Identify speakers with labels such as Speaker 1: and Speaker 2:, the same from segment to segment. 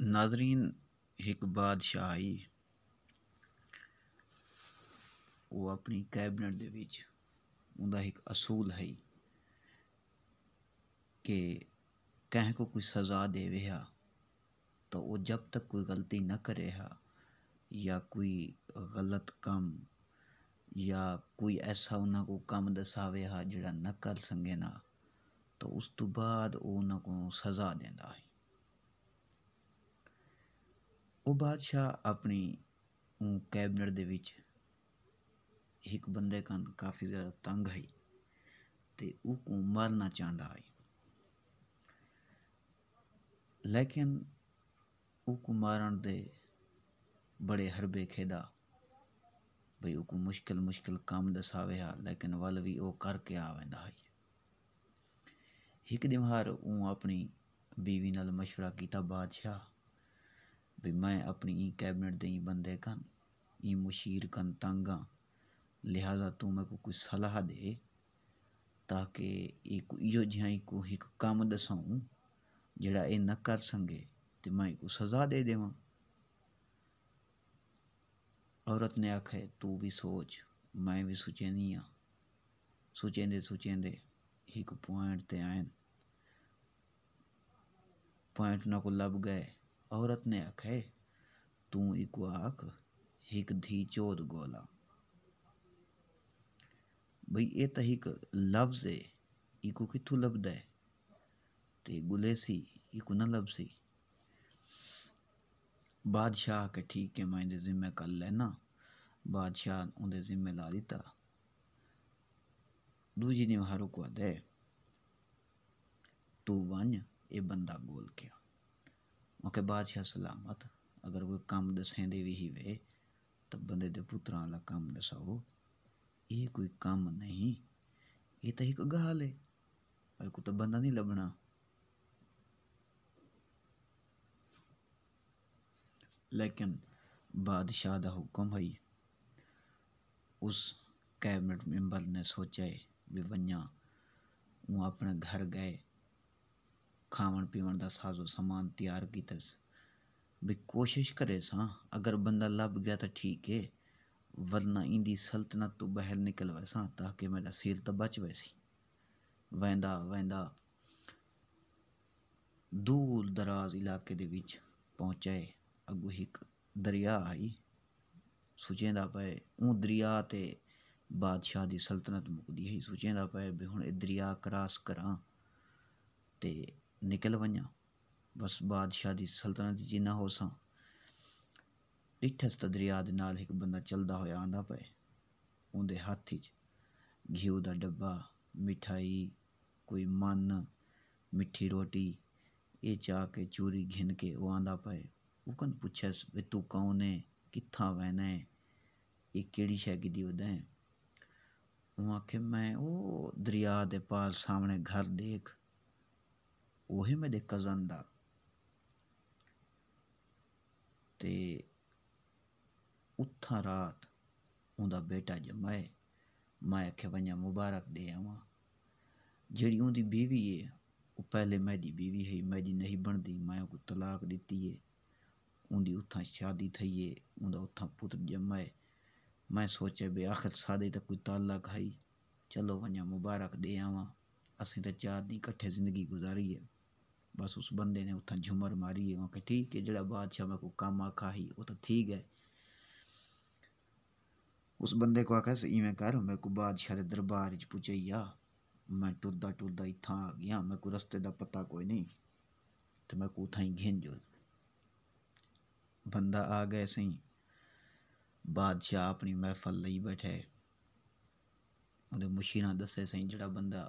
Speaker 1: नाजरीन एक बादशाह आई ਉਹ ਆਪਣੀ ਕੈਬਨਿਟ ਦੇ ਵਿੱਚ ਉਹਦਾ ਇੱਕ ਅਸੂਲ ਹੈ ਕਿ ਕਹਿ ਕੋ ਕੋਈ ਸਜ਼ਾ ਦੇਵੇ ਹਾ ਤਾਂ ਉਹ ਜਬ ਤੱਕ ਕੋਈ ਗਲਤੀ ਨਾ ਕਰੇ ਹਾ ਜਾਂ ਕੋਈ ਗਲਤ ਕੰਮ ਜਾਂ ਕੋਈ ਐਸਾ ਉਹਨਾਂ ਕੋ ਕੰਮ ਦਸਾਵੇ ਹਾ ਜਿਹੜਾ ਨਾ ਕਰ ਸੰਗੇ ਨਾ ਤਾਂ ਉਸ ਤੋਂ ਬਾਅਦ ਉਹ ਉਹਨਾਂ ਕੋ ਸਜ਼ਾ ਦਿੰਦਾ ਹੈ ਉਹ ਬਾਦਸ਼ਾਹ ਆਪਣੀ ਕੈਬਨਟ ਦੇ ਵਿੱਚ ਇੱਕ ਬੰਦੇ ਕੰਨ ਕਾਫੀ ਜ਼ਿਆਦਾ ਤੰਗ ਹੈ ਤੇ ਉਹ ਕੋ ਮਰਨਾ ਚਾਹੁੰਦਾ ਹੈ ਲੇਕਿਨ ਉਹ ਕੋ ਮਾਰਨ ਦੇ ਬੜੇ ਹਰਬੇ ਖੇਦਾ ਭਈ ਉਹ ਕੋ ਮੁਸ਼ਕਲ ਮੁਸ਼ਕਲ ਕੰਮ ਦਸਾਵੇ ਆ ਲੇਕਿਨ ਵੱਲ ਵੀ ਉਹ ਕਰਕੇ ਆਵੇਂਦਾ ਹੈ ਇੱਕ ਦਿਨ ਹਰ ਉਹ ਆਪਣੀ بیوی ਨਾਲ مشورہ ਕੀਤਾ ਬਾਦਸ਼ਾਹ भी मैं अपनी ई कैबिनेट देई बंदे कन ई मुशीर कन तंग हाँ लिहाजा तू मेरे को कोई सलाह दे ताकि एक इो जिहाई को एक कम दसाऊँ जड़ा ये न कर संगे तो मैं एक सज़ा दे देव औरत ने आख तू भी सोच मैं भी सोचेंदी हाँ सोचेंदे सोचेंदे एक पॉइंट ते आए पॉइंट ना को लभ गए औरत औरतने आखे तू आख हिक धी चोद गोला भाई ये तो एक लफ्ज़ है इको कितु लभद है ते गुले सी इको ना लभ सी बादशाह के ठीक है मैं इंदे जिम्मे कर लेना बादशाह उन्हें जिम्मे ला दिता दूजी ने निवारों रुकवा दे तू वन ये बंदा बोल क्या आखे बादशाह सलामत अगर कोई कम दसेंदे भी वे तो बंदे के पुत्रा वाला कम दसाओ ये कोई कम नहीं ये तो एक गाल है भाई को तो बंदा नहीं लभना लेकिन बादशाह का हुक्म है उस कैबिनेट मैंबर ने सोचा है भी वन्या वो अपने घर गए खावन पीवन का साजो समान तैयार किया भी कोशिश करे ਸਾਂ बंदा लभ गया तो ठीक है ਏ वरना इंदी सल्तनत तो बहर निकल वे ताकि मेरा सिर तो बच सी वा वा दूर दराज इलाके दे पहुंचाए अगू एक दरिया आई सुचेंदा पे ऊ दरिया तो बादशाह की सल्तनत मुकदी है सुचेंदा पे भी हूँ दरिया क्रॉस करा तो ਨਿਕਲ वञा ਬਸ बादशाह जी सल्तनत ਜਿੰਨਾ न होसां ਡਿੱਠਸ ਦਰਿਆ ਦੇ ਨਾਲ ਇੱਕ ਬੰਦਾ ਚੱਲਦਾ ਹੋਇਆ ਆਂਦਾ ਪਏ ਉਹਦੇ ਹੱਥ 'ਚ ਘਿਓ ਦਾ ਡੱਬਾ ਮਿਠਾਈ ਕੋਈ ਮਨ ਮਿੱਠੀ ਰੋਟੀ ਇਹ ਚਾ ਕੇ ਚੂਰੀ ਘਿੰਨ ਕੇ ਉਹ ਆਂਦਾ ਪਏ ਉਹ ਕੰਨ ਪੁੱਛਿਆ ਵੀ ਤੂੰ ਕੌਣ ਹੈ ਕਿੱਥਾਂ ਵੈਨਾ ਹੈ ਇਹ ਕਿਹੜੀ ਸ਼ੈ ਦੀ ਉਹਦਾ ਹੈ ਉਹ ਆਖੇ ਮੈਂ ਉਹ ਦਰਿਆ ਦੇ ਪਾਰ ਸਾਹਮਣੇ ਘਰ ਦੇਖ Wohin med Kazanda. ਤੇ ਉੱਥਾਂ ਰਾਤ ਉਹਦਾ ਬੇਟਾ ਜਮਾਏ ਮੈਂ ਆਖਿਆ ਵੰਜਾ ਮੁਬਾਰਕ ਦੇ ਆਵਾਂ ਜਿਹੜੀ ਉਹਦੀ ਬੀਵੀ ਏ ਉਹ ਪਹਿਲੇ ਮੈਦੀ ਬੀਵੀ ਹੈ ਮੈਦੀ ਨਹੀਂ ਬਣਦੀ ਮੈਂ ਉਹ ਤਲਾਕ ਦਿੱਤੀ ਏ ਉਹਦੀ ਉੱਥਾਂ ਸ਼ਾਦੀ ਥਈ ਏ ਉਹਦਾ ਉੱਥਾਂ ਪੁੱਤਰ ਜਮਾਏ मैं सोचे भी आखिर सादे तो कोई ताला खाई चलो वजा मुबारक दे आवा असें तो चार दिन कट्ठे जिंदगी गुजारी है बस उस ਬੰਦੇ ने ਉੱਥਾਂ झूमर मारी है ਉਹ ठीक है ਹੈ बादशाह मेरे को कम आखा ही वो तो ठीक है उस बंदे को आखा इवें कर मेरे को बादशाह दरबार च पुजाइया मैं टुरदा टुरदा इतना आ गया मेरे को रस्ते का पता कोई नहीं तो मैं को उतना ही घेंजो बंदा आ गया सही बादशाह अपनी महफल लई बैठे उन्हें मुशीना दसे सही जड़ा बंदा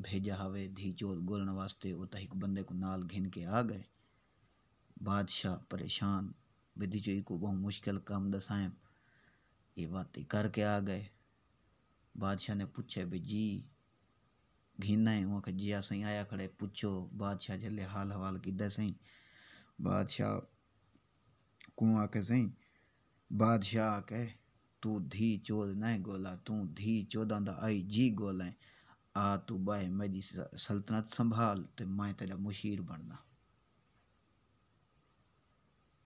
Speaker 1: भेजा हवे धीचोर गोलन वास्ते तो एक बंदे को नाल घिन के आ गए बादशाह परेशान विधि को बहुत मुश्किल काम दसाएं ये बातें करके आ गए बादशाह ने पूछे भी जी घिना है वहाँ जिया सही आया खड़े पूछो बादशाह जल्ले हाल हवाल कि सही बादशाह कुआ आके सही बादशाह आके तू धी चोद नहीं गोला तू धी चोदा आई जी गोला है आ तू मैं दी सल्तनत संभाल ते मैं तेरा मुशीर बनना